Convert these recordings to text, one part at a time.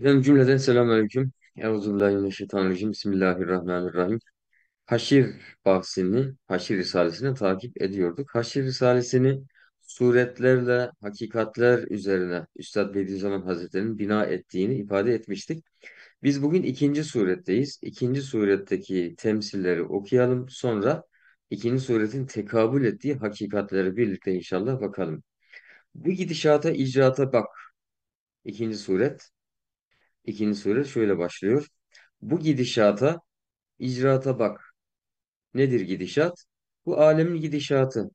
Efendim cümleden selamünaleyküm. Euzubillahimineşşeytanirracim. Bismillahirrahmanirrahim. Haşir bahsini, Haşir Risalesini takip ediyorduk. Haşir Risalesini suretlerle hakikatler üzerine Üstad Bediüzzaman Hazretleri'nin bina ettiğini ifade etmiştik. Biz bugün ikinci suretteyiz. İkinci suretteki temsilleri okuyalım. Sonra ikinci suretin tekabül ettiği hakikatleri birlikte inşallah bakalım. Bu gidişata, icraata bak. İkinci suret İkinci sure şöyle başlıyor. Bu gidişata, icraata bak. Nedir gidişat? Bu alemin gidişatı,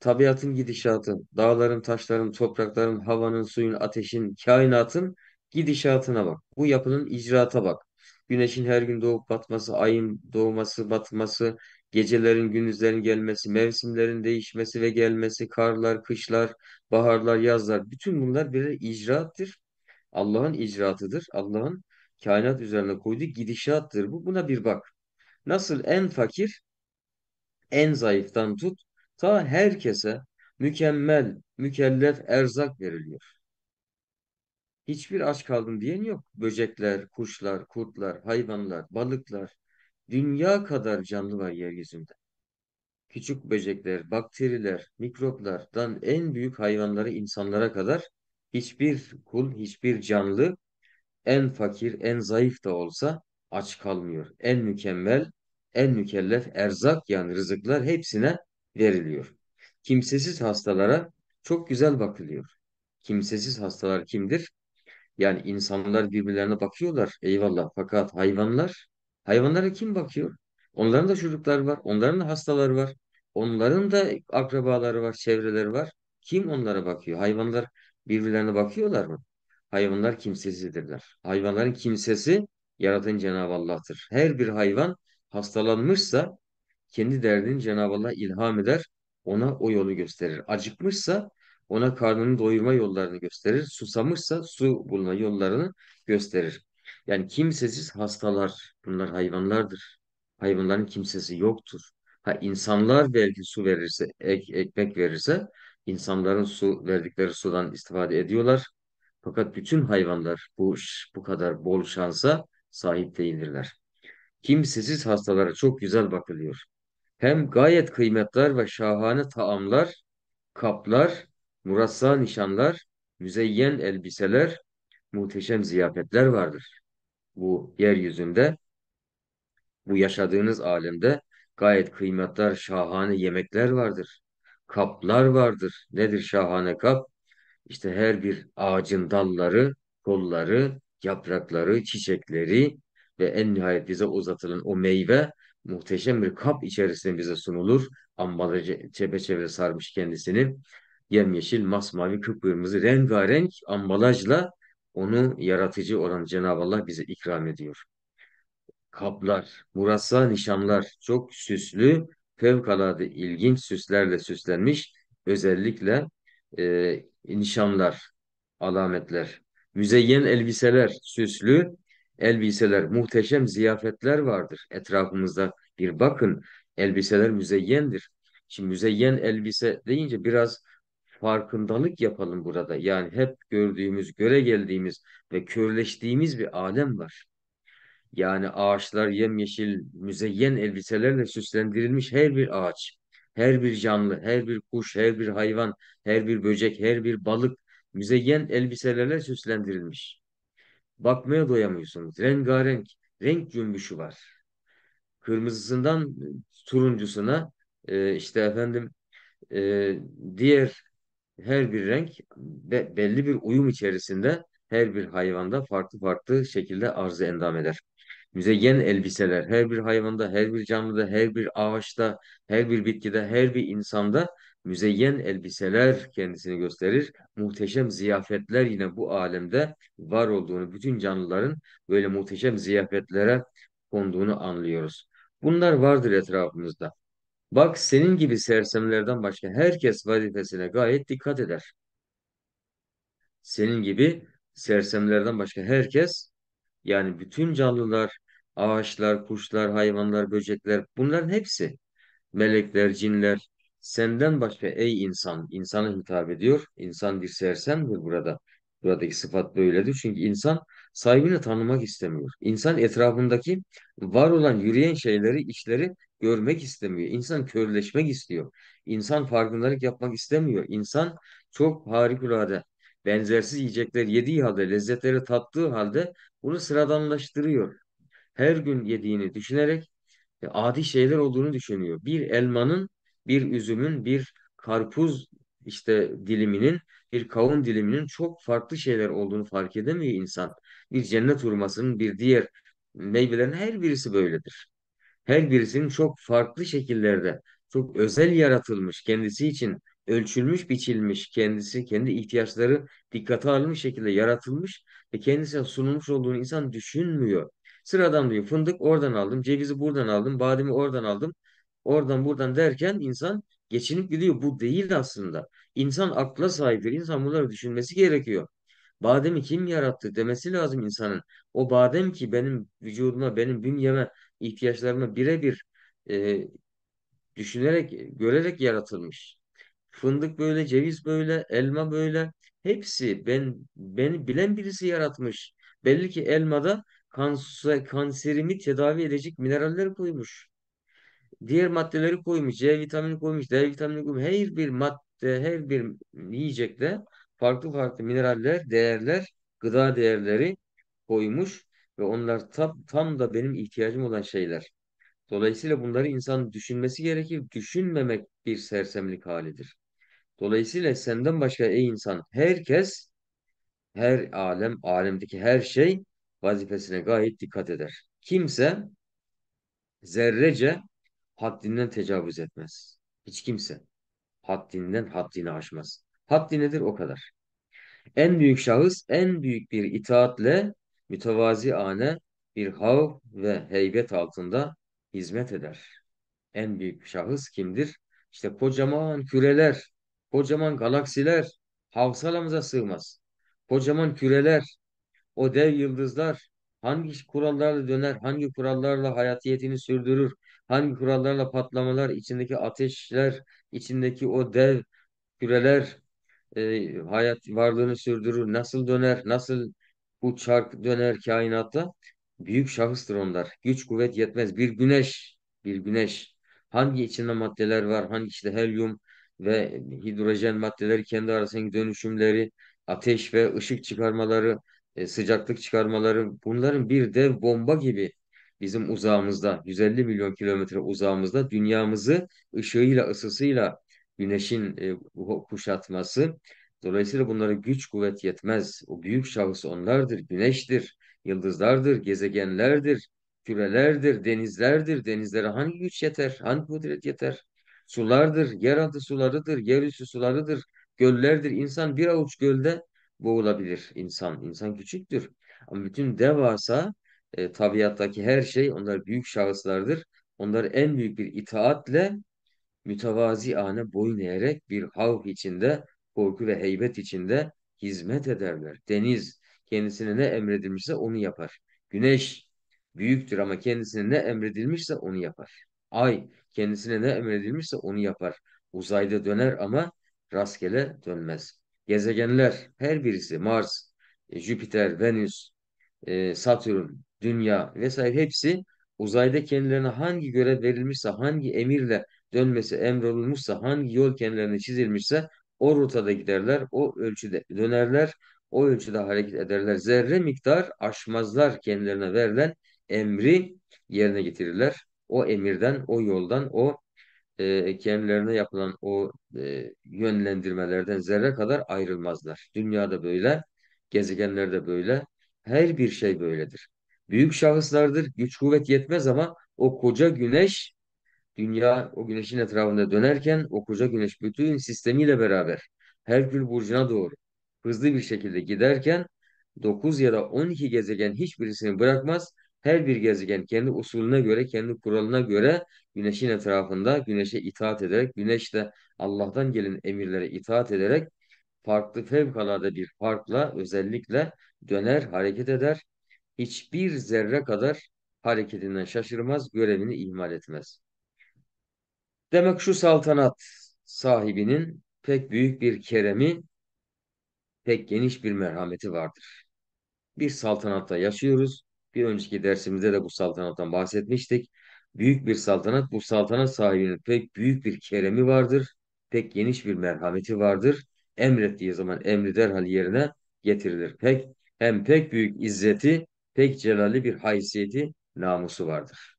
tabiatın gidişatı, dağların, taşların, toprakların, havanın, suyun, ateşin, kainatın gidişatına bak. Bu yapının icraata bak. Güneşin her gün doğup batması, ayın doğması, batması, gecelerin, gündüzlerin gelmesi, mevsimlerin değişmesi ve gelmesi, karlar, kışlar, baharlar, yazlar. Bütün bunlar birer icraattir. Allah'ın icraatıdır. Allah'ın kainat üzerine koyduğu gidişattır bu. Buna bir bak. Nasıl en fakir, en zayıftan tut, ta herkese mükemmel, mükellef erzak veriliyor. Hiçbir aç kaldım diyen yok. Böcekler, kuşlar, kurtlar, hayvanlar, balıklar, dünya kadar canlı var yeryüzünde. Küçük böcekler, bakteriler, mikroplardan en büyük hayvanlara, insanlara kadar hiçbir kul, hiçbir canlı en fakir, en zayıf da olsa aç kalmıyor. En mükemmel, en mükellef erzak yani rızıklar hepsine veriliyor. Kimsesiz hastalara çok güzel bakılıyor. Kimsesiz hastalar kimdir? Yani insanlar birbirlerine bakıyorlar. Eyvallah. Fakat hayvanlar, hayvanlara kim bakıyor? Onların da çocukları var, onların da hastaları var. Onların da akrabaları var, çevreleri var. Kim onlara bakıyor? Hayvanlar birbirlerine bakıyorlar mı? Hayvanlar kimsesizdirler. Hayvanların kimsesi yaratan Cenab-ı Allah'tır. Her bir hayvan hastalanmışsa kendi derdini Cenab-ı Allah ilham eder. Ona o yolu gösterir. Acıkmışsa ona karnını doyurma yollarını gösterir. Susamışsa su bulma yollarını gösterir. Yani kimsesiz hastalar bunlar hayvanlardır. Hayvanların kimsesi yoktur. Ha insanlar belki su verirse, ek, ekmek verirse insanların su verdikleri sudan istifade ediyorlar. Fakat bütün hayvanlar bu bu kadar bol şansa sahip değildirler. Kimsesiz hastalara çok güzel bakılıyor. Hem gayet kıymetler ve şahane taamlar, kaplar, murassa nişanlar, müzeyyen elbiseler, muhteşem ziyafetler vardır. Bu yeryüzünde, bu yaşadığınız alemde gayet kıymetler, şahane yemekler vardır kaplar vardır. Nedir şahane kap? İşte her bir ağacın dalları, kolları, yaprakları, çiçekleri ve en nihayet bize uzatılan o meyve muhteşem bir kap içerisinde bize sunulur. Ambalajı çepeçevre sarmış kendisini. Yemyeşil, masmavi, kıpkırmızı, rengarenk ambalajla onu yaratıcı olan Cenab-ı Allah bize ikram ediyor. Kaplar, murasa nişanlar çok süslü fevkalade ilginç süslerle süslenmiş özellikle e, nişanlar, alametler, müzeyyen elbiseler, süslü elbiseler, muhteşem ziyafetler vardır etrafımızda. Bir bakın elbiseler müzeyyendir. Şimdi müzeyyen elbise deyince biraz farkındalık yapalım burada. Yani hep gördüğümüz, göre geldiğimiz ve körleştiğimiz bir alem var. Yani ağaçlar yemyeşil, müzeyyen elbiselerle süslendirilmiş her bir ağaç, her bir canlı, her bir kuş, her bir hayvan, her bir böcek, her bir balık müzeyyen elbiselerle süslendirilmiş. Bakmaya doyamıyorsunuz. Rengarenk, renk cümbüşü var. Kırmızısından turuncusuna e, işte efendim e, diğer her bir renk ve belli bir uyum içerisinde her bir hayvanda farklı farklı şekilde arzı endam eder müzeyyen elbiseler her bir hayvanda, her bir canlıda, her bir ağaçta, her bir bitkide, her bir insanda müzeyyen elbiseler kendisini gösterir. Muhteşem ziyafetler yine bu alemde var olduğunu, bütün canlıların böyle muhteşem ziyafetlere konduğunu anlıyoruz. Bunlar vardır etrafımızda. Bak senin gibi sersemlerden başka herkes vazifesine gayet dikkat eder. Senin gibi sersemlerden başka herkes yani bütün canlılar, ağaçlar, kuşlar, hayvanlar, böcekler bunların hepsi melekler, cinler senden başka ey insan insana hitap ediyor. İnsan bir mi burada. Buradaki sıfat böyledir. Çünkü insan sahibini tanımak istemiyor. İnsan etrafındaki var olan yürüyen şeyleri, işleri görmek istemiyor. İnsan körleşmek istiyor. İnsan farkındalık yapmak istemiyor. İnsan çok harikulade benzersiz yiyecekler yediği halde, lezzetleri tattığı halde bunu sıradanlaştırıyor. Her gün yediğini düşünerek adi şeyler olduğunu düşünüyor. Bir elmanın, bir üzümün, bir karpuz işte diliminin, bir kavun diliminin çok farklı şeyler olduğunu fark edemiyor insan. Bir cennet hurmasının, bir diğer meyvelerin her birisi böyledir. Her birisinin çok farklı şekillerde, çok özel yaratılmış kendisi için ölçülmüş, biçilmiş kendisi, kendi ihtiyaçları dikkate alınmış şekilde yaratılmış ve kendisine sunulmuş olduğunu insan düşünmüyor. Sıradan diyor fındık oradan aldım, cevizi buradan aldım, bademi oradan aldım, oradan buradan derken insan geçinip gidiyor. Bu değil aslında. İnsan akla sahiptir. İnsan bunları düşünmesi gerekiyor. Bademi kim yarattı demesi lazım insanın. O badem ki benim vücuduma, benim bünyeme, ihtiyaçlarıma birebir e, düşünerek, görerek yaratılmış. Fındık böyle, ceviz böyle, elma böyle. Hepsi ben beni bilen birisi yaratmış. Belli ki elmada kanser, kanserimi tedavi edecek mineraller koymuş. Diğer maddeleri koymuş. C vitamini koymuş, D vitamini koymuş. Her bir madde, her bir yiyecekte farklı farklı mineraller, değerler, gıda değerleri koymuş ve onlar tam, tam da benim ihtiyacım olan şeyler. Dolayısıyla bunları insan düşünmesi gerekir. Düşünmemek bir sersemlik halidir. Dolayısıyla senden başka ey insan herkes, her alem, alemdeki her şey vazifesine gayet dikkat eder. Kimse zerrece haddinden tecavüz etmez. Hiç kimse haddinden haddini aşmaz. Haddi nedir? O kadar. En büyük şahıs en büyük bir itaatle mütevazi mütevaziane bir hav ve heybet altında hizmet eder. En büyük şahıs kimdir? İşte kocaman küreler kocaman galaksiler havsalamıza sığmaz. Kocaman küreler, o dev yıldızlar hangi kurallarla döner, hangi kurallarla hayatiyetini sürdürür, hangi kurallarla patlamalar, içindeki ateşler, içindeki o dev küreler e, hayat varlığını sürdürür, nasıl döner, nasıl bu çark döner kainatta büyük şahıstır onlar. Güç kuvvet yetmez. Bir güneş, bir güneş. Hangi içinde maddeler var? Hangi işte helyum, ve hidrojen maddeleri kendi arasındaki dönüşümleri, ateş ve ışık çıkarmaları, e, sıcaklık çıkarmaları bunların bir dev bomba gibi bizim uzağımızda 150 milyon kilometre uzağımızda dünyamızı ışığıyla ısısıyla güneşin e, kuşatması dolayısıyla bunlara güç kuvvet yetmez. O büyük şahıs onlardır, güneştir, yıldızlardır, gezegenlerdir, kürelerdir, denizlerdir. Denizlere hangi güç yeter? Hangi kudret yeter? sulardır, yer altı sularıdır, yer üstü sularıdır, göllerdir. İnsan bir avuç gölde boğulabilir insan. İnsan küçüktür. Ama bütün devasa e, tabiattaki her şey onlar büyük şahıslardır. Onlar en büyük bir itaatle mütevazi ana boyun eğerek bir halk içinde korku ve heybet içinde hizmet ederler. Deniz kendisine ne emredilmişse onu yapar. Güneş büyüktür ama kendisine ne emredilmişse onu yapar. Ay Kendisine ne emredilmişse onu yapar. Uzayda döner ama rastgele dönmez. Gezegenler her birisi Mars, e, Jüpiter, Venüs, e, Satürn, Dünya vesaire hepsi uzayda kendilerine hangi görev verilmişse, hangi emirle dönmesi emrolunmuşsa, hangi yol kendilerine çizilmişse o rotada giderler, o ölçüde dönerler, o ölçüde hareket ederler. Zerre miktar aşmazlar kendilerine verilen emri yerine getirirler o emirden, o yoldan, o e, kendilerine yapılan o e, yönlendirmelerden zerre kadar ayrılmazlar. Dünyada böyle, gezegenlerde böyle, her bir şey böyledir. Büyük şahıslardır, güç kuvvet yetmez ama o koca güneş, dünya o güneşin etrafında dönerken o koca güneş bütün sistemiyle beraber Herkül Burcu'na doğru hızlı bir şekilde giderken 9 ya da 12 gezegen hiçbirisini bırakmaz her bir gezegen kendi usulüne göre, kendi kuralına göre güneşin etrafında güneşe itaat ederek, güneş de Allah'tan gelen emirlere itaat ederek farklı fevkalade bir farkla özellikle döner, hareket eder. Hiçbir zerre kadar hareketinden şaşırmaz, görevini ihmal etmez. Demek şu saltanat sahibinin pek büyük bir keremi, pek geniş bir merhameti vardır. Bir saltanatta yaşıyoruz. Bir önceki dersimizde de bu saltanattan bahsetmiştik. Büyük bir saltanat, bu saltanat sahibinin pek büyük bir keremi vardır. Pek geniş bir merhameti vardır. Emrettiği zaman emri derhal yerine getirilir. Pek hem pek büyük izzeti, pek celali bir haysiyeti, namusu vardır.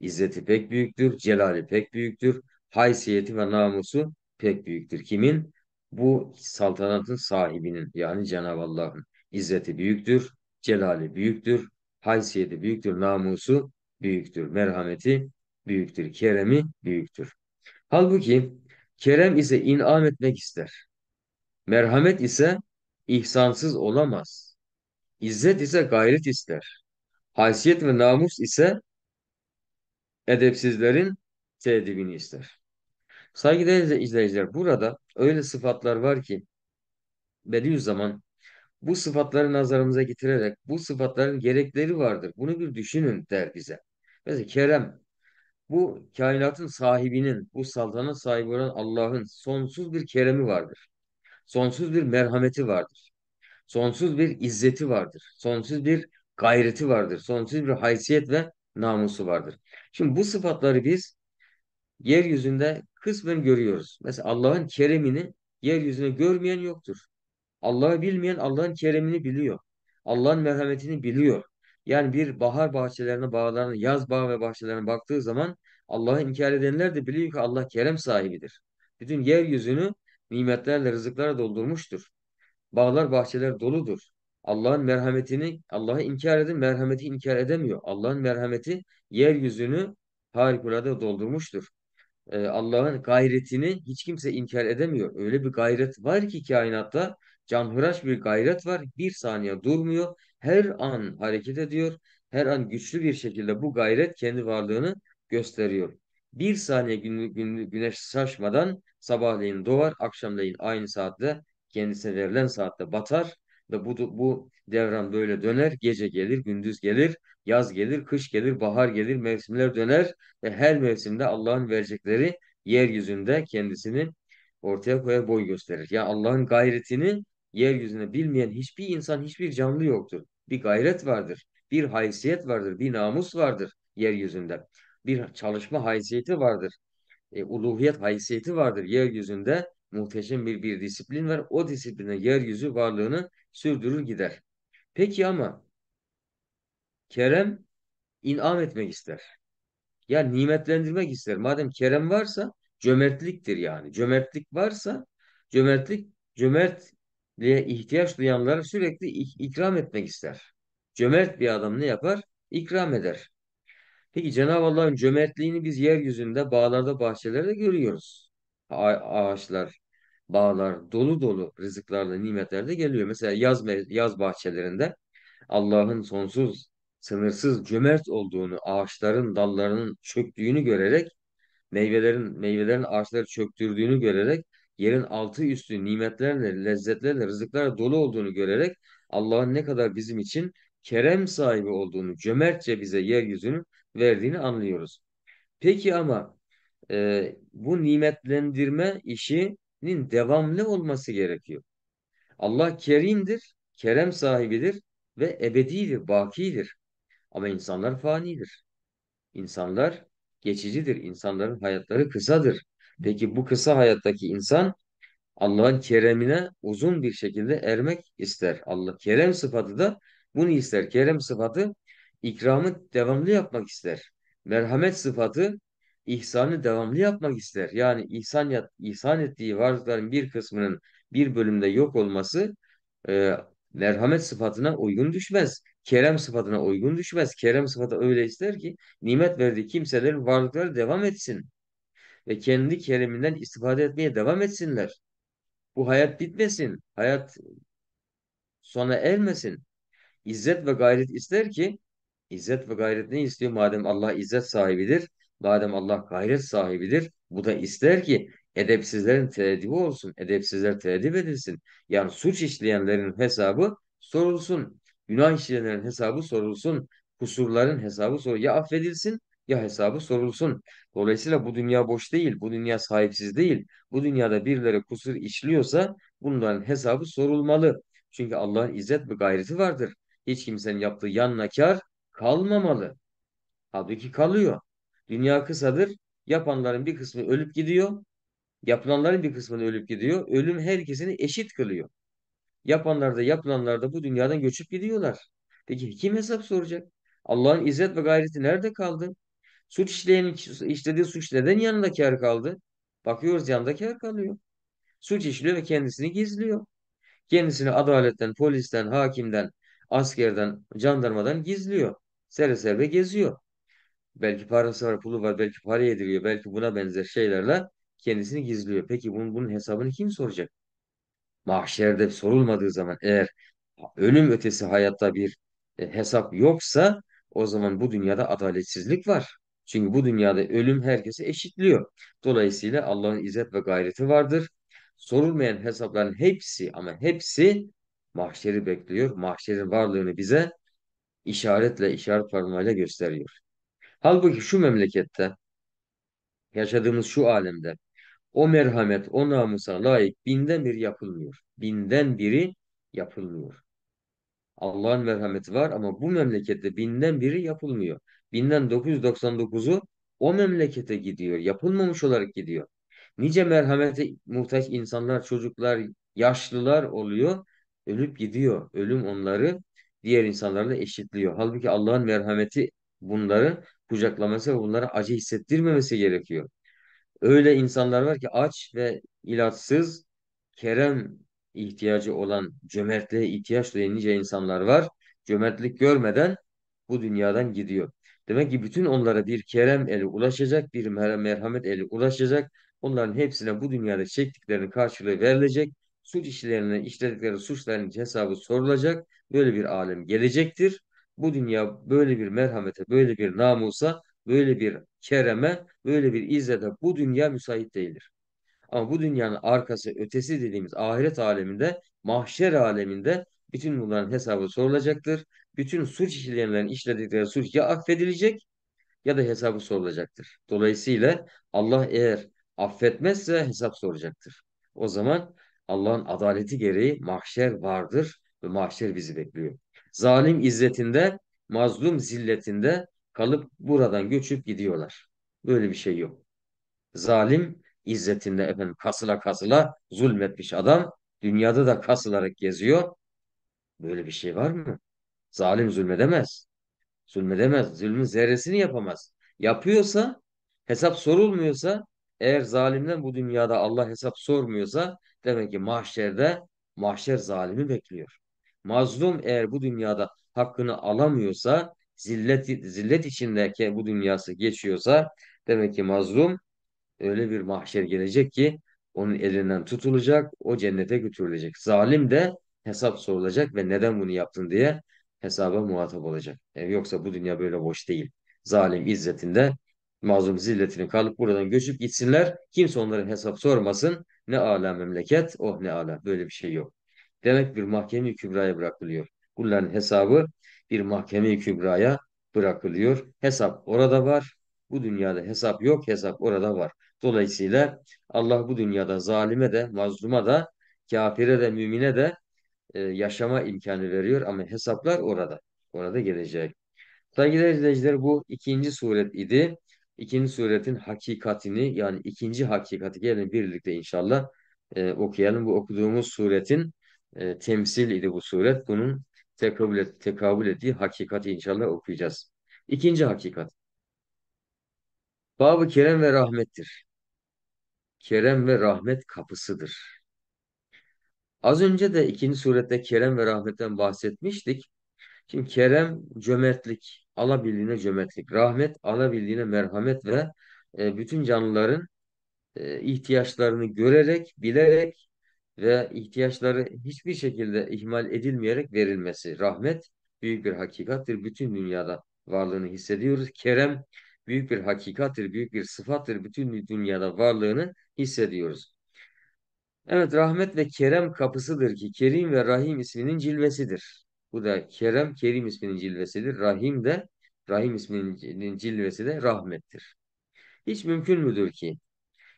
İzzeti pek büyüktür, celali pek büyüktür, haysiyeti ve namusu pek büyüktür. Kimin? Bu saltanatın sahibinin yani Cenab-ı Allah'ın izzeti büyüktür, celali büyüktür, haysiyeti büyüktür, namusu büyüktür, merhameti büyüktür, keremi büyüktür. Halbuki kerem ise inam etmek ister. Merhamet ise ihsansız olamaz. İzzet ise gayret ister. Haysiyet ve namus ise edepsizlerin tedibini ister. Saygıdeğer izleyiciler burada öyle sıfatlar var ki Bediüzzaman bu sıfatları nazarımıza getirerek bu sıfatların gerekleri vardır. Bunu bir düşünün der bize. Mesela Kerem bu kainatın sahibinin, bu saltana sahibi olan Allah'ın sonsuz bir keremi vardır. Sonsuz bir merhameti vardır. Sonsuz bir izzeti vardır. Sonsuz bir gayreti vardır. Sonsuz bir haysiyet ve namusu vardır. Şimdi bu sıfatları biz yeryüzünde kısmen görüyoruz. Mesela Allah'ın keremini yeryüzüne görmeyen yoktur. Allah'ı bilmeyen Allah'ın keremini biliyor. Allah'ın merhametini biliyor. Yani bir bahar bahçelerine, bağlarına, yaz bağ ve bahçelerine baktığı zaman Allah'ı inkar edenler de biliyor ki Allah kerem sahibidir. Bütün yeryüzünü nimetlerle, rızıklarla doldurmuştur. Bağlar, bahçeler doludur. Allah'ın merhametini, Allah'ı inkar edin, merhameti inkar edemiyor. Allah'ın merhameti yeryüzünü harikulade doldurmuştur. Ee, Allah'ın gayretini hiç kimse inkar edemiyor. Öyle bir gayret var ki kainatta canhıraş bir gayret var. Bir saniye durmuyor. Her an hareket ediyor. Her an güçlü bir şekilde bu gayret kendi varlığını gösteriyor. Bir saniye gün, gün, güneş saçmadan sabahleyin doğar, akşamleyin aynı saatte kendisine verilen saatte batar ve bu, bu devran böyle döner. Gece gelir, gündüz gelir, yaz gelir, kış gelir, bahar gelir, mevsimler döner ve her mevsimde Allah'ın verecekleri yeryüzünde kendisini ortaya koyar, boy gösterir. Yani Allah'ın gayretini yeryüzünde bilmeyen hiçbir insan, hiçbir canlı yoktur. Bir gayret vardır, bir haysiyet vardır, bir namus vardır yeryüzünde. Bir çalışma haysiyeti vardır, e, uluhiyet haysiyeti vardır yeryüzünde. Muhteşem bir bir disiplin var. O disipline yeryüzü varlığını sürdürür gider. Peki ama kerem inam etmek ister. Ya nimetlendirmek ister. Madem kerem varsa cömertliktir yani. Cömertlik varsa cömertlik cömert diye ihtiyaç duyanlara sürekli ikram etmek ister. Cömert bir adam ne yapar? İkram eder. Peki Cenab-ı Allah'ın cömertliğini biz yeryüzünde bağlarda bahçelerde görüyoruz. A ağaçlar, bağlar dolu dolu rızıklarla nimetlerle geliyor. Mesela yaz, yaz bahçelerinde Allah'ın sonsuz, sınırsız cömert olduğunu, ağaçların dallarının çöktüğünü görerek, meyvelerin meyvelerin ağaçları çöktürdüğünü görerek yerin altı üstü nimetlerle, lezzetlerle, rızıklarla dolu olduğunu görerek Allah'ın ne kadar bizim için kerem sahibi olduğunu, cömertçe bize yeryüzünü verdiğini anlıyoruz. Peki ama e, bu nimetlendirme işinin devamlı olması gerekiyor. Allah kerimdir, kerem sahibidir ve ebedidir, bakidir. Ama insanlar fanidir. İnsanlar geçicidir. İnsanların hayatları kısadır. Peki bu kısa hayattaki insan Allah'ın keremine uzun bir şekilde ermek ister. Allah kerem sıfatı da bunu ister. Kerem sıfatı ikramı devamlı yapmak ister. Merhamet sıfatı ihsanı devamlı yapmak ister. Yani ihsan, ihsan ettiği varlıkların bir kısmının bir bölümde yok olması e, merhamet sıfatına uygun düşmez. Kerem sıfatına uygun düşmez. Kerem sıfatı öyle ister ki nimet verdiği kimselerin varlıkları devam etsin ve kendi kereminden istifade etmeye devam etsinler. Bu hayat bitmesin, hayat sona ermesin. İzzet ve gayret ister ki, İzzet ve gayret ne istiyor? Madem Allah izzet sahibidir, madem Allah gayret sahibidir, bu da ister ki edepsizlerin teedibi olsun, edepsizler teedip edilsin. Yani suç işleyenlerin hesabı sorulsun, günah işleyenlerin hesabı sorulsun, kusurların hesabı sorulsun. Ya affedilsin ya hesabı sorulsun. Dolayısıyla bu dünya boş değil, bu dünya sahipsiz değil. Bu dünyada birileri kusur işliyorsa bunların hesabı sorulmalı. Çünkü Allah'ın izzet ve gayreti vardır. Hiç kimsenin yaptığı yan nakar kalmamalı. Halbuki kalıyor. Dünya kısadır. Yapanların bir kısmı ölüp gidiyor. Yapılanların bir kısmı ölüp gidiyor. Ölüm herkesini eşit kılıyor. Yapanlar da yapılanlar da bu dünyadan göçüp gidiyorlar. Peki kim hesap soracak? Allah'ın izzet ve gayreti nerede kaldı? Suç işleyen işlediği suç neden yanında kar kaldı? Bakıyoruz yanında kar kalıyor. Suç işliyor ve kendisini gizliyor. Kendisini adaletten, polisten, hakimden, askerden, jandarmadan gizliyor. Sere serbe geziyor. Belki parası var, pulu var, belki para yediriyor, belki buna benzer şeylerle kendisini gizliyor. Peki bunun, bunun hesabını kim soracak? Mahşerde sorulmadığı zaman eğer ölüm ötesi hayatta bir e, hesap yoksa o zaman bu dünyada adaletsizlik var. Çünkü bu dünyada ölüm herkesi eşitliyor. Dolayısıyla Allah'ın izzet ve gayreti vardır. Sorulmayan hesapların hepsi ama hepsi mahşeri bekliyor. Mahşerin varlığını bize işaretle, işaret parmağıyla gösteriyor. Halbuki şu memlekette, yaşadığımız şu alemde o merhamet, o namusa layık binden bir yapılmıyor. Binden biri yapılmıyor. Allah'ın merhameti var ama bu memlekette binden biri yapılmıyor. 1999'u o memlekete gidiyor. Yapılmamış olarak gidiyor. Nice merhamete muhtaç insanlar, çocuklar, yaşlılar oluyor. Ölüp gidiyor. Ölüm onları diğer insanlarla eşitliyor. Halbuki Allah'ın merhameti bunları kucaklaması ve bunlara acı hissettirmemesi gerekiyor. Öyle insanlar var ki aç ve ilaçsız kerem ihtiyacı olan cömertliğe ihtiyaç duyan nice insanlar var. Cömertlik görmeden bu dünyadan gidiyor. Demek ki bütün onlara bir kerem eli ulaşacak, bir merhamet eli ulaşacak. Onların hepsine bu dünyada çektiklerinin karşılığı verilecek. Suç işlerine işledikleri suçların hesabı sorulacak. Böyle bir alem gelecektir. Bu dünya böyle bir merhamete, böyle bir namusa, böyle bir kereme, böyle bir izzete bu dünya müsait değildir. Ama bu dünyanın arkası, ötesi dediğimiz ahiret aleminde, mahşer aleminde bütün bunların hesabı sorulacaktır bütün suç işleyenlerin işledikleri suç ya affedilecek ya da hesabı sorulacaktır. Dolayısıyla Allah eğer affetmezse hesap soracaktır. O zaman Allah'ın adaleti gereği mahşer vardır ve mahşer bizi bekliyor. Zalim izzetinde, mazlum zilletinde kalıp buradan göçüp gidiyorlar. Böyle bir şey yok. Zalim izzetinde efendim kasıla kasıla zulmetmiş adam dünyada da kasılarak geziyor. Böyle bir şey var mı? Zalim zulmedemez. Zulmedemez. Zulmün zerresini yapamaz. Yapıyorsa hesap sorulmuyorsa eğer zalimden bu dünyada Allah hesap sormuyorsa demek ki mahşerde mahşer zalimi bekliyor. Mazlum eğer bu dünyada hakkını alamıyorsa zillet, zillet içindeki bu dünyası geçiyorsa demek ki mazlum öyle bir mahşer gelecek ki onun elinden tutulacak, o cennete götürülecek. Zalim de hesap sorulacak ve neden bunu yaptın diye hesaba muhatap olacak. E, yoksa bu dünya böyle boş değil. Zalim izzetinde mazlum zilletinin kalıp buradan göçüp gitsinler. Kimse onların hesap sormasın. Ne ala memleket, oh ne ala. Böyle bir şey yok. Demek bir mahkeme-i kübraya bırakılıyor. Kulların hesabı bir mahkeme-i kübraya bırakılıyor. Hesap orada var. Bu dünyada hesap yok, hesap orada var. Dolayısıyla Allah bu dünyada zalime de, mazluma da, kafire de, mümine de e, yaşama imkanı veriyor ama hesaplar orada. Orada gelecek. Saygıdeğer izleyiciler bu ikinci suret idi. İkinci suretin hakikatini yani ikinci hakikati gelin birlikte inşallah e, okuyalım. Bu okuduğumuz suretin e, temsil idi bu suret. Bunun tekabül, et, tekabül ettiği hakikati inşallah okuyacağız. İkinci hakikat. Babı kerem ve rahmettir. Kerem ve rahmet kapısıdır. Az önce de ikinci surette kerem ve rahmetten bahsetmiştik. Şimdi kerem cömertlik, alabildiğine cömertlik, rahmet alabildiğine merhamet ve e, bütün canlıların e, ihtiyaçlarını görerek, bilerek ve ihtiyaçları hiçbir şekilde ihmal edilmeyerek verilmesi. Rahmet büyük bir hakikattir. Bütün dünyada varlığını hissediyoruz. Kerem büyük bir hakikattir, büyük bir sıfattır. Bütün dünyada varlığını hissediyoruz. Evet rahmet ve kerem kapısıdır ki Kerim ve Rahim isminin cilvesidir. Bu da Kerem Kerim isminin cilvesidir. Rahim de Rahim isminin cilvesi de rahmettir. Hiç mümkün müdür ki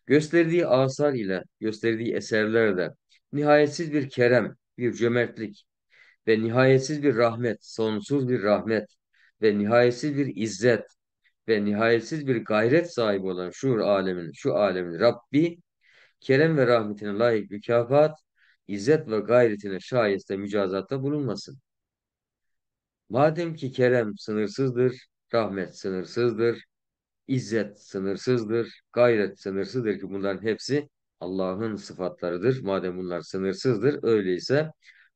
gösterdiği asar ile gösterdiği eserlerde nihayetsiz bir kerem, bir cömertlik ve nihayetsiz bir rahmet, sonsuz bir rahmet ve nihayetsiz bir izzet ve nihayetsiz bir gayret sahibi olan şu alemin, şu alemin Rabbi kerem ve rahmetine layık mükafat, izzet ve gayretine şayeste mücazatta bulunmasın. Madem ki kerem sınırsızdır, rahmet sınırsızdır, izzet sınırsızdır, gayret sınırsızdır ki bunların hepsi Allah'ın sıfatlarıdır. Madem bunlar sınırsızdır, öyleyse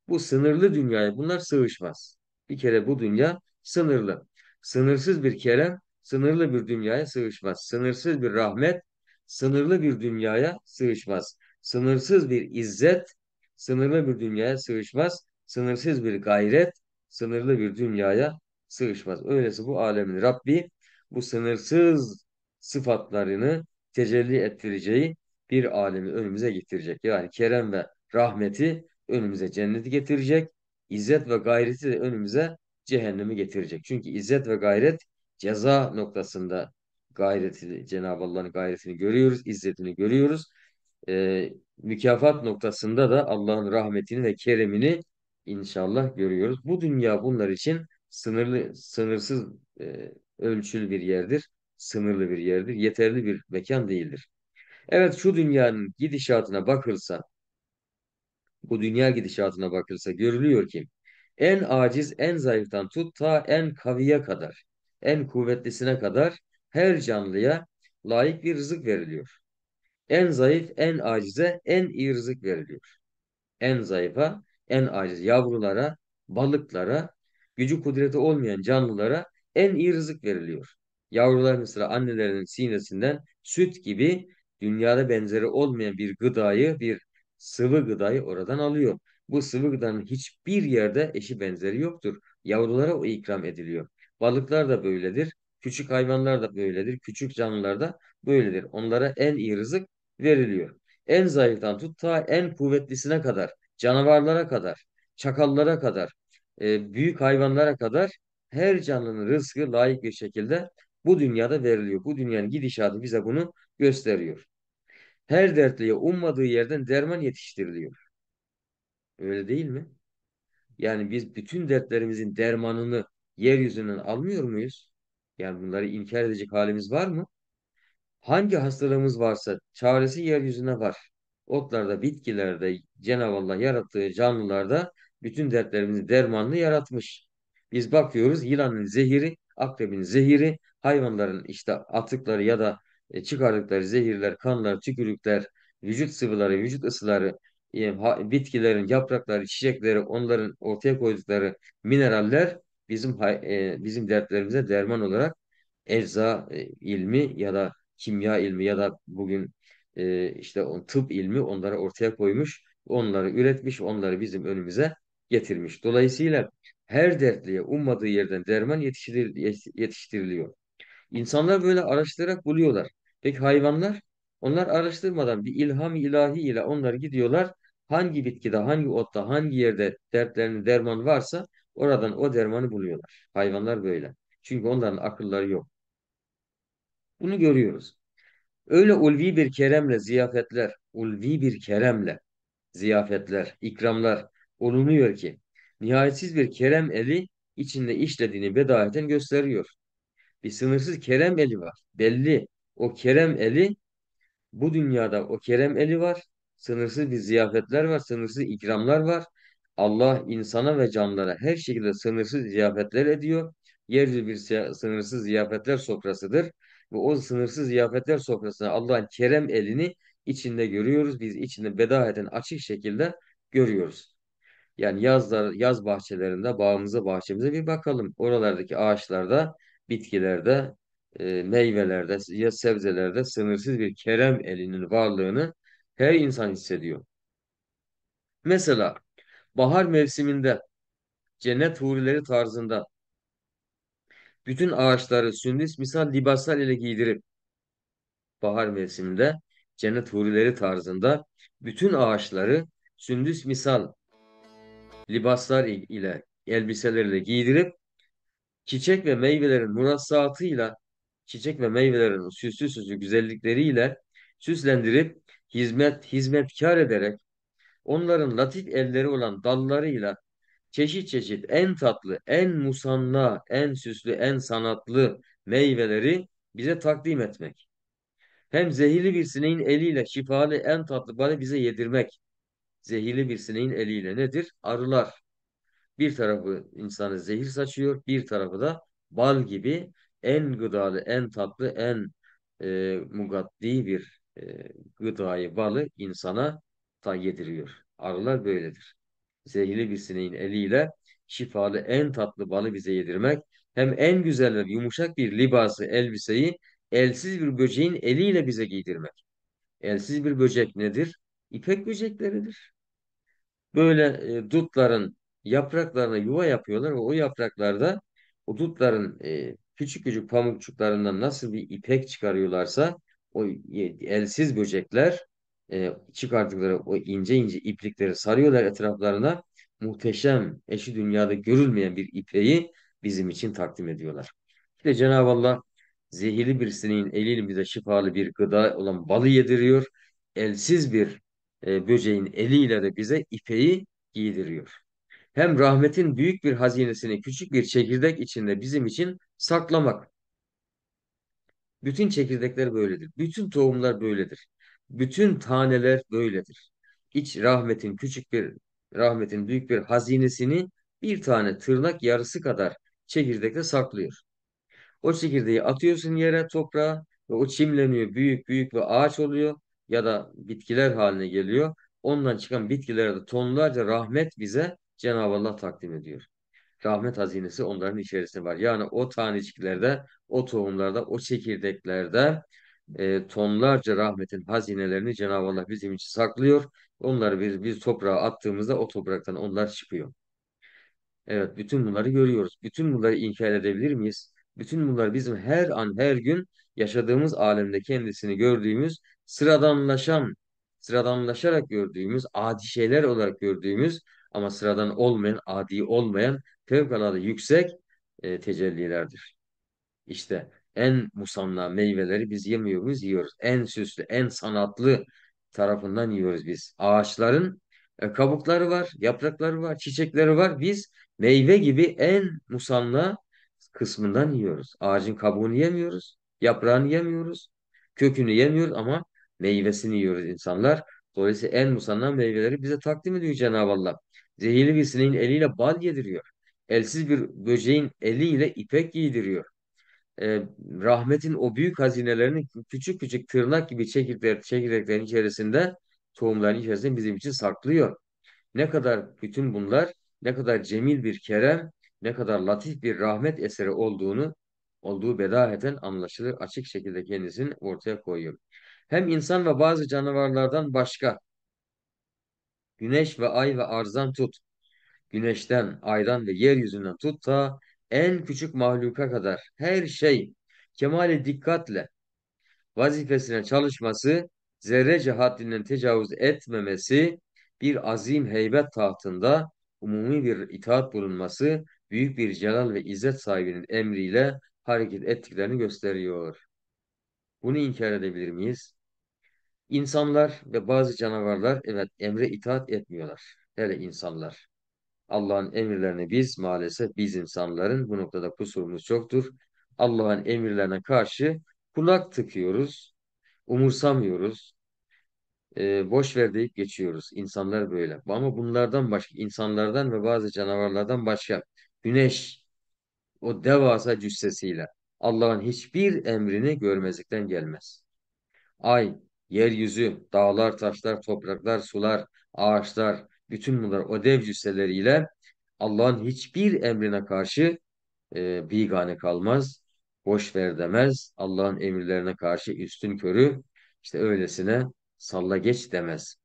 bu sınırlı dünyaya bunlar sığışmaz. Bir kere bu dünya sınırlı. Sınırsız bir kerem, sınırlı bir dünyaya sığışmaz. Sınırsız bir rahmet, sınırlı bir dünyaya sığışmaz. Sınırsız bir izzet sınırlı bir dünyaya sığışmaz. Sınırsız bir gayret sınırlı bir dünyaya sığışmaz. Öylesi bu alemin Rabbi bu sınırsız sıfatlarını tecelli ettireceği bir alemi önümüze getirecek. Yani kerem ve rahmeti önümüze cenneti getirecek. İzzet ve gayreti de önümüze cehennemi getirecek. Çünkü izzet ve gayret ceza noktasında gayretini, Cenab-ı Allah'ın gayretini görüyoruz, izzetini görüyoruz. E, mükafat noktasında da Allah'ın rahmetini ve keremini inşallah görüyoruz. Bu dünya bunlar için sınırlı, sınırsız e, ölçülü bir yerdir, sınırlı bir yerdir, yeterli bir mekan değildir. Evet şu dünyanın gidişatına bakılsa, bu dünya gidişatına bakılsa görülüyor ki en aciz, en zayıftan tut ta en kaviye kadar, en kuvvetlisine kadar her canlıya layık bir rızık veriliyor. En zayıf, en acize, en iyi rızık veriliyor. En zayıfa, en aciz yavrulara, balıklara, gücü kudreti olmayan canlılara en iyi rızık veriliyor. Yavrular mesela annelerinin sinesinden süt gibi dünyada benzeri olmayan bir gıdayı, bir sıvı gıdayı oradan alıyor. Bu sıvı gıdanın hiçbir yerde eşi benzeri yoktur. Yavrulara o ikram ediliyor. Balıklar da böyledir. Küçük hayvanlar da böyledir. Küçük canlılar da böyledir. Onlara en iyi rızık veriliyor. En zayıftan tut ta en kuvvetlisine kadar, canavarlara kadar, çakallara kadar, e, büyük hayvanlara kadar her canlının rızkı layık bir şekilde bu dünyada veriliyor. Bu dünyanın gidişatı bize bunu gösteriyor. Her dertliye ummadığı yerden derman yetiştiriliyor. Öyle değil mi? Yani biz bütün dertlerimizin dermanını yeryüzünden almıyor muyuz? Yani bunları inkar edecek halimiz var mı? Hangi hastalığımız varsa çaresi yeryüzüne var. Otlarda, bitkilerde, Cenab-ı Allah yarattığı canlılarda bütün dertlerimizi dermanlı yaratmış. Biz bakıyoruz yılanın zehiri, akrebin zehiri, hayvanların işte atıkları ya da e, çıkardıkları zehirler, kanlar, tükürükler, vücut sıvıları, vücut ısıları, e, bitkilerin yaprakları, çiçekleri, onların ortaya koydukları mineraller bizim e, bizim dertlerimize derman olarak erza e, ilmi ya da kimya ilmi ya da bugün e, işte on, tıp ilmi onları ortaya koymuş, onları üretmiş, onları bizim önümüze getirmiş. Dolayısıyla her dertliye ummadığı yerden derman yetiştir, yetiştiriliyor. İnsanlar böyle araştırarak buluyorlar. Peki hayvanlar? Onlar araştırmadan bir ilham ilahi ile onlar gidiyorlar. Hangi bitkide, hangi otta, hangi yerde dertlerinin derman varsa Oradan o dermanı buluyorlar. Hayvanlar böyle. Çünkü onların akılları yok. Bunu görüyoruz. Öyle ulvi bir keremle ziyafetler, ulvi bir keremle ziyafetler, ikramlar olunuyor ki nihayetsiz bir kerem eli içinde işlediğini bedaheten gösteriyor. Bir sınırsız kerem eli var. Belli o kerem eli bu dünyada o kerem eli var. Sınırsız bir ziyafetler var, sınırsız ikramlar var. Allah insana ve canlara her şekilde sınırsız ziyafetler ediyor. Yerli bir sınırsız ziyafetler sofrasıdır. Ve o sınırsız ziyafetler sofrasına Allah'ın kerem elini içinde görüyoruz. Biz içinde bedaheten açık şekilde görüyoruz. Yani yazlar, yaz bahçelerinde bağımıza bahçemize bir bakalım. Oralardaki ağaçlarda, bitkilerde, e, meyvelerde, ya sebzelerde sınırsız bir kerem elinin varlığını her insan hissediyor. Mesela bahar mevsiminde cennet hurileri tarzında bütün ağaçları sündüs misal libaslar ile giydirip bahar mevsiminde cennet hurileri tarzında bütün ağaçları sündüs misal libaslar ile elbiselerle giydirip çiçek ve meyvelerin murassatıyla çiçek ve meyvelerin süslü süslü güzellikleriyle süslendirip hizmet hizmetkar ederek onların latif elleri olan dallarıyla çeşit çeşit en tatlı, en musanna, en süslü, en sanatlı meyveleri bize takdim etmek. Hem zehirli bir sineğin eliyle şifalı en tatlı balı bize yedirmek. Zehirli bir sineğin eliyle nedir? Arılar. Bir tarafı insana zehir saçıyor, bir tarafı da bal gibi en gıdalı, en tatlı, en e, mugaddi bir e, gıdayı, balı insana ta yediriyor. Arılar böyledir. Zehirli bir sineğin eliyle şifalı en tatlı balı bize yedirmek hem en güzel ve yumuşak bir libası, elbiseyi elsiz bir böceğin eliyle bize giydirmek. Elsiz bir böcek nedir? İpek böcekleridir. Böyle e, dutların yapraklarına yuva yapıyorlar ve o yapraklarda o dutların e, küçük küçük pamukçuklarından nasıl bir ipek çıkarıyorlarsa o e, elsiz böcekler e, çıkardıkları o ince ince iplikleri sarıyorlar etraflarına. Muhteşem, eşi dünyada görülmeyen bir ipeği bizim için takdim ediyorlar. İşte Cenab-ı Allah zehirli bir sineğin eliyle bize şifalı bir gıda olan balı yediriyor. Elsiz bir e, böceğin eliyle de bize ipeği giydiriyor. Hem rahmetin büyük bir hazinesini küçük bir çekirdek içinde bizim için saklamak. Bütün çekirdekler böyledir. Bütün tohumlar böyledir. Bütün taneler böyledir. İç rahmetin küçük bir rahmetin büyük bir hazinesini bir tane tırnak yarısı kadar çekirdekte saklıyor. O çekirdeği atıyorsun yere toprağa ve o çimleniyor büyük büyük ve ağaç oluyor ya da bitkiler haline geliyor. Ondan çıkan bitkilere de tonlarca rahmet bize Cenab-ı Allah takdim ediyor. Rahmet hazinesi onların içerisinde var. Yani o taneciklerde, o tohumlarda, o çekirdeklerde e, tonlarca rahmetin hazinelerini Cenab-ı Allah bizim için saklıyor. Onları biz, biz toprağa attığımızda o topraktan onlar çıkıyor. Evet bütün bunları görüyoruz. Bütün bunları inkar edebilir miyiz? Bütün bunlar bizim her an her gün yaşadığımız alemde kendisini gördüğümüz sıradanlaşan, sıradanlaşarak gördüğümüz, adi şeyler olarak gördüğümüz ama sıradan olmayan, adi olmayan, fevkalade yüksek e, tecellilerdir. İşte en musamla meyveleri biz yemiyor muyuz? Yiyoruz. En süslü, en sanatlı tarafından yiyoruz biz. Ağaçların e, kabukları var, yaprakları var, çiçekleri var. Biz meyve gibi en musamla kısmından yiyoruz. Ağacın kabuğunu yemiyoruz, yaprağını yemiyoruz, kökünü yemiyoruz ama meyvesini yiyoruz insanlar. Dolayısıyla en musanna meyveleri bize takdim ediyor Cenab-ı Allah. Zehirli bir sineğin eliyle bal yediriyor. Elsiz bir böceğin eliyle ipek giydiriyor e, rahmetin o büyük hazinelerini küçük küçük tırnak gibi çekirdek, çekirdeklerin içerisinde tohumların içerisinde bizim için saklıyor. Ne kadar bütün bunlar ne kadar cemil bir kerem, ne kadar latif bir rahmet eseri olduğunu olduğu bedaheten anlaşılır açık şekilde kendisini ortaya koyuyor. Hem insan ve bazı canavarlardan başka güneş ve ay ve arzdan tut, güneşten, aydan ve yeryüzünden tut ta en küçük mahluka kadar her şey kemale dikkatle vazifesine çalışması, zerrece haddinden tecavüz etmemesi, bir azim heybet tahtında umumi bir itaat bulunması, büyük bir celal ve izzet sahibinin emriyle hareket ettiklerini gösteriyor. Bunu inkar edebilir miyiz? İnsanlar ve bazı canavarlar evet emre itaat etmiyorlar. Hele insanlar. Allah'ın emirlerini biz maalesef biz insanların bu noktada kusurumuz çoktur. Allah'ın emirlerine karşı kulak tıkıyoruz, umursamıyoruz, e, boş ver deyip geçiyoruz. İnsanlar böyle. Ama bunlardan başka, insanlardan ve bazı canavarlardan başka güneş o devasa cüssesiyle Allah'ın hiçbir emrini görmezlikten gelmez. Ay, yeryüzü, dağlar, taşlar, topraklar, sular, ağaçlar, bütün bunlar o dev cüsseleriyle Allah'ın hiçbir emrine karşı e, bigane kalmaz, boş ver demez. Allah'ın emirlerine karşı üstün körü işte öylesine salla geç demez.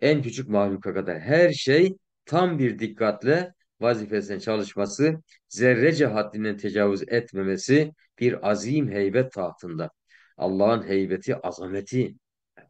En küçük mahluka kadar her şey tam bir dikkatle vazifesine çalışması, zerrece haddinden tecavüz etmemesi bir azim heybet tahtında. Allah'ın heybeti, azameti,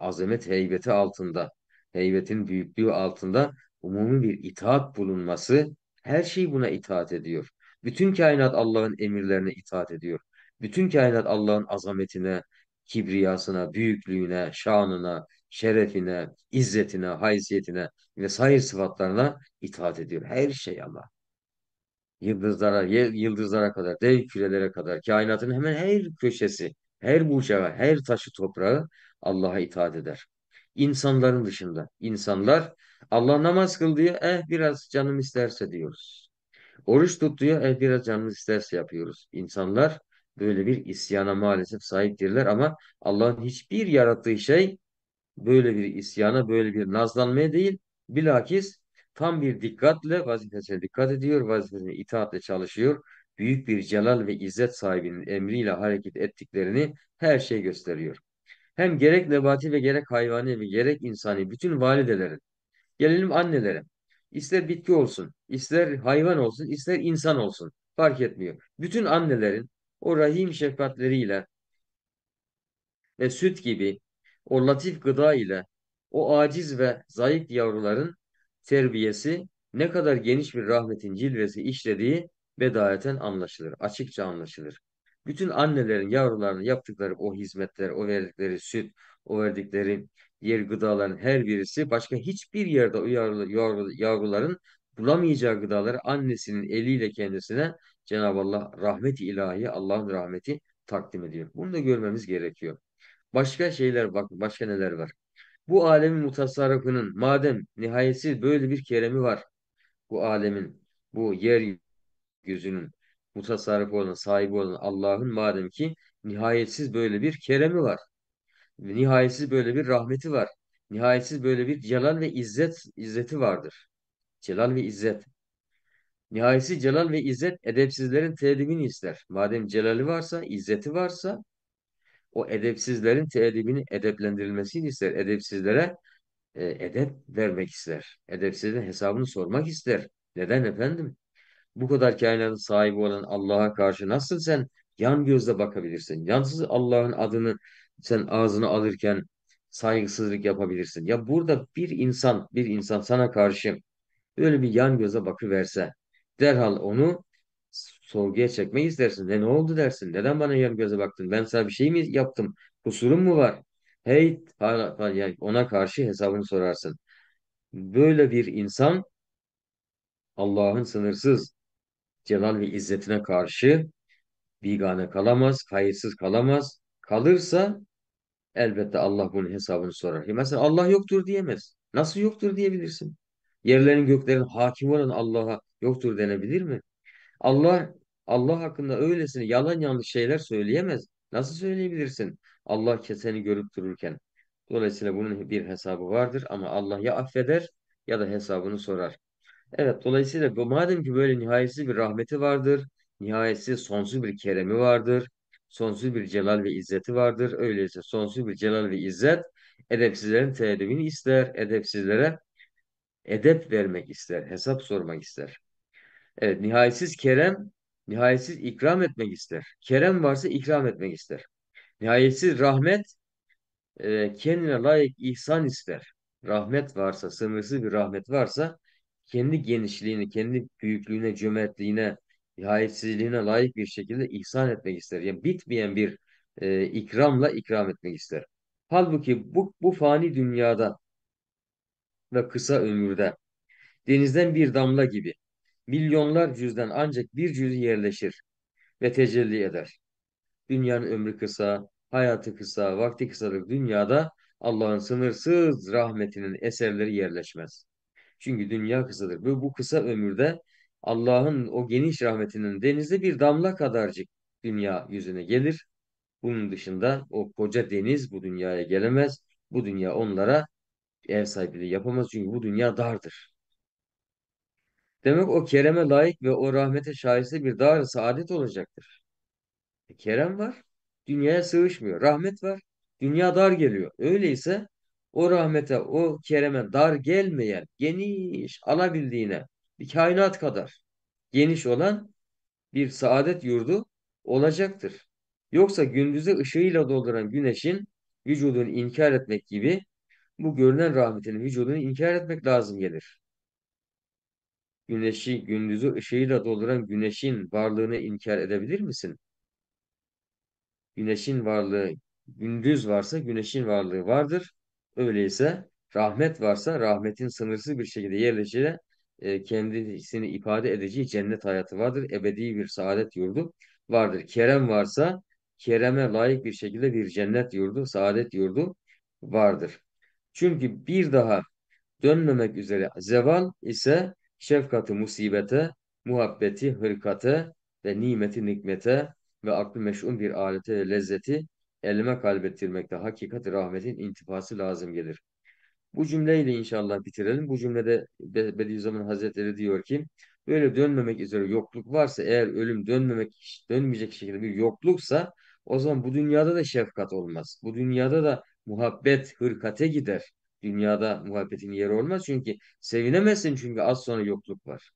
azamet heybeti altında, heybetin büyüklüğü altında umumi bir itaat bulunması her şey buna itaat ediyor. Bütün kainat Allah'ın emirlerine itaat ediyor. Bütün kainat Allah'ın azametine, kibriyasına, büyüklüğüne, şanına, şerefine, izzetine, haysiyetine vesaire sıfatlarına itaat ediyor. Her şey Allah. Yıldızlara, yıldızlara kadar, dev kürelere kadar, kainatın hemen her köşesi, her bucağı, her taşı toprağı Allah'a itaat eder insanların dışında. İnsanlar Allah namaz kıl diyor, eh biraz canım isterse diyoruz. Oruç tut diyor, eh biraz canımız isterse yapıyoruz. İnsanlar böyle bir isyana maalesef sahiptirler ama Allah'ın hiçbir yarattığı şey böyle bir isyana, böyle bir nazlanmaya değil, bilakis tam bir dikkatle vazifesine dikkat ediyor, vazifesine itaatle çalışıyor. Büyük bir celal ve izzet sahibinin emriyle hareket ettiklerini her şey gösteriyor hem gerek nebati ve gerek hayvani ve gerek insani bütün validelerin. Gelelim annelere. ister bitki olsun, ister hayvan olsun, ister insan olsun. Fark etmiyor. Bütün annelerin o rahim şefkatleriyle ve süt gibi o latif gıda ile o aciz ve zayıf yavruların terbiyesi ne kadar geniş bir rahmetin cilvesi işlediği bedayeten anlaşılır, açıkça anlaşılır. Bütün annelerin yavrularına yaptıkları o hizmetler, o verdikleri süt, o verdikleri yer gıdaların her birisi başka hiçbir yerde o yavru, yavru, yavruların bulamayacağı gıdaları annesinin eliyle kendisine Cenab-ı Allah rahmeti ilahi, Allah'ın rahmeti takdim ediyor. Bunu da görmemiz gerekiyor. Başka şeyler bak, başka neler var. Bu alemin mutasarrıfının madem nihayetsiz böyle bir keremi var. Bu alemin, bu yer gözünün mutasarrıfı olan, sahibi olan Allah'ın madem ki nihayetsiz böyle bir keremi var. Nihayetsiz böyle bir rahmeti var. Nihayetsiz böyle bir celal ve izzet izzeti vardır. Celal ve izzet. Nihayetsiz celal ve izzet edepsizlerin teedibini ister. Madem celali varsa, izzeti varsa o edepsizlerin teedibini edeplendirilmesini ister. Edepsizlere e, edep vermek ister. Edepsizlerin hesabını sormak ister. Neden efendim? bu kadar kainatın sahibi olan Allah'a karşı nasıl sen yan gözle bakabilirsin? Yansız Allah'ın adını sen ağzına alırken saygısızlık yapabilirsin. Ya burada bir insan, bir insan sana karşı böyle bir yan göze bakıverse derhal onu sorguya çekmeyi istersin. Ne, ne oldu dersin? Neden bana yan göze baktın? Ben sana bir şey mi yaptım? Kusurum mu var? Hey ona karşı hesabını sorarsın. Böyle bir insan Allah'ın sınırsız celal ve izzetine karşı bigane kalamaz, kayıtsız kalamaz. Kalırsa elbette Allah bunun hesabını sorar. Mesela Allah yoktur diyemez. Nasıl yoktur diyebilirsin? Yerlerin göklerin hakim olan Allah'a yoktur denebilir mi? Allah Allah hakkında öylesine yalan yanlış şeyler söyleyemez. Nasıl söyleyebilirsin? Allah keseni görüp dururken. Dolayısıyla bunun bir hesabı vardır ama Allah ya affeder ya da hesabını sorar. Evet dolayısıyla bu madem ki böyle nihayetsiz bir rahmeti vardır, nihayetsiz sonsuz bir keremi vardır, sonsuz bir celal ve izzeti vardır. Öyleyse sonsuz bir celal ve izzet edepsizlerin teedibini ister, edepsizlere edep vermek ister, hesap sormak ister. Evet nihayetsiz kerem, nihayetsiz ikram etmek ister. Kerem varsa ikram etmek ister. Nihayetsiz rahmet e, kendine layık ihsan ister. Rahmet varsa, sınırsız bir rahmet varsa kendi genişliğini, kendi büyüklüğüne, cömertliğine, nihayetsizliğine layık bir şekilde ihsan etmek ister. Yani bitmeyen bir e, ikramla ikram etmek ister. Halbuki bu, bu fani dünyada ve kısa ömürde denizden bir damla gibi milyonlar cüzden ancak bir cüzü yerleşir ve tecelli eder. Dünyanın ömrü kısa, hayatı kısa, vakti kısalık dünyada Allah'ın sınırsız rahmetinin eserleri yerleşmez. Çünkü dünya kısadır. Ve bu kısa ömürde Allah'ın o geniş rahmetinin denizde bir damla kadarcık dünya yüzüne gelir. Bunun dışında o koca deniz bu dünyaya gelemez. Bu dünya onlara ev sahipliği yapamaz çünkü bu dünya dardır. Demek o kereme layık ve o rahmete şayese bir dar saadet olacaktır. E, kerem var, dünyaya sığışmıyor. Rahmet var, dünya dar geliyor. Öyleyse o rahmete, o kereme dar gelmeyen, geniş alabildiğine bir kainat kadar geniş olan bir saadet yurdu olacaktır. Yoksa gündüzü ışığıyla dolduran güneşin vücudunu inkar etmek gibi bu görünen rahmetin vücudunu inkar etmek lazım gelir. Güneşi, gündüzü ışığıyla dolduran güneşin varlığını inkar edebilir misin? Güneşin varlığı, gündüz varsa güneşin varlığı vardır. Öyleyse rahmet varsa rahmetin sınırsız bir şekilde yerleşeceği e, kendisini ifade edeceği cennet hayatı vardır. Ebedi bir saadet yurdu vardır. Kerem varsa kereme layık bir şekilde bir cennet yurdu, saadet yurdu vardır. Çünkü bir daha dönmemek üzere zeval ise şefkati musibete, muhabbeti hırkate ve nimeti nikmete ve aklı meş'un bir alete lezzeti elime kalbettirmekte hakikati rahmetin intifası lazım gelir. Bu cümleyle inşallah bitirelim. Bu cümlede Bediüzzaman Hazretleri diyor ki böyle dönmemek üzere yokluk varsa eğer ölüm dönmemek dönmeyecek şekilde bir yokluksa o zaman bu dünyada da şefkat olmaz. Bu dünyada da muhabbet hırkate gider. Dünyada muhabbetin yeri olmaz çünkü sevinemezsin çünkü az sonra yokluk var.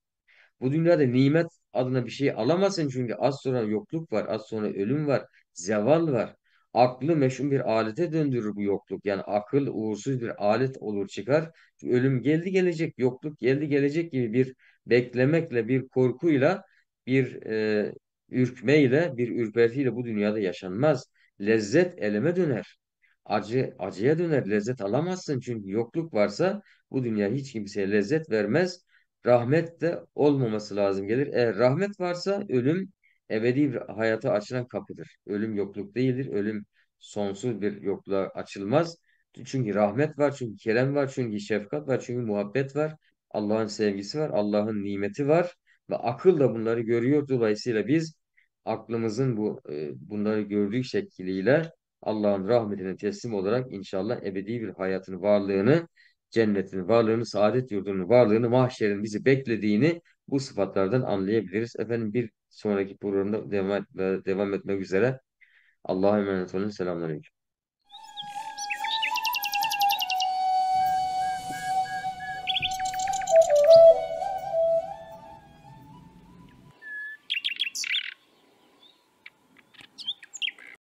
Bu dünyada nimet adına bir şey alamazsın çünkü az sonra yokluk var, az sonra ölüm var, zeval var aklı meşhur bir alete döndürür bu yokluk. Yani akıl uğursuz bir alet olur çıkar. Ölüm geldi gelecek, yokluk geldi gelecek gibi bir beklemekle, bir korkuyla, bir e, ürkmeyle, bir ürpertiyle bu dünyada yaşanmaz. Lezzet eleme döner. Acı, acıya döner. Lezzet alamazsın çünkü yokluk varsa bu dünya hiç kimseye lezzet vermez. Rahmet de olmaması lazım gelir. Eğer rahmet varsa ölüm ebedi bir hayata açılan kapıdır. Ölüm yokluk değildir. Ölüm sonsuz bir yokluğa açılmaz. Çünkü rahmet var, çünkü kerem var, çünkü şefkat var, çünkü muhabbet var. Allah'ın sevgisi var, Allah'ın nimeti var ve akıl da bunları görüyor. Dolayısıyla biz aklımızın bu e, bunları gördüğü şekliyle Allah'ın rahmetine teslim olarak inşallah ebedi bir hayatın varlığını, cennetin varlığını, saadet yurdunun varlığını, mahşerin bizi beklediğini bu sıfatlardan anlayabiliriz. Efendim bir sonraki programda devam, devam etmek üzere. Allah'a emanet olun. Selamünaleyküm.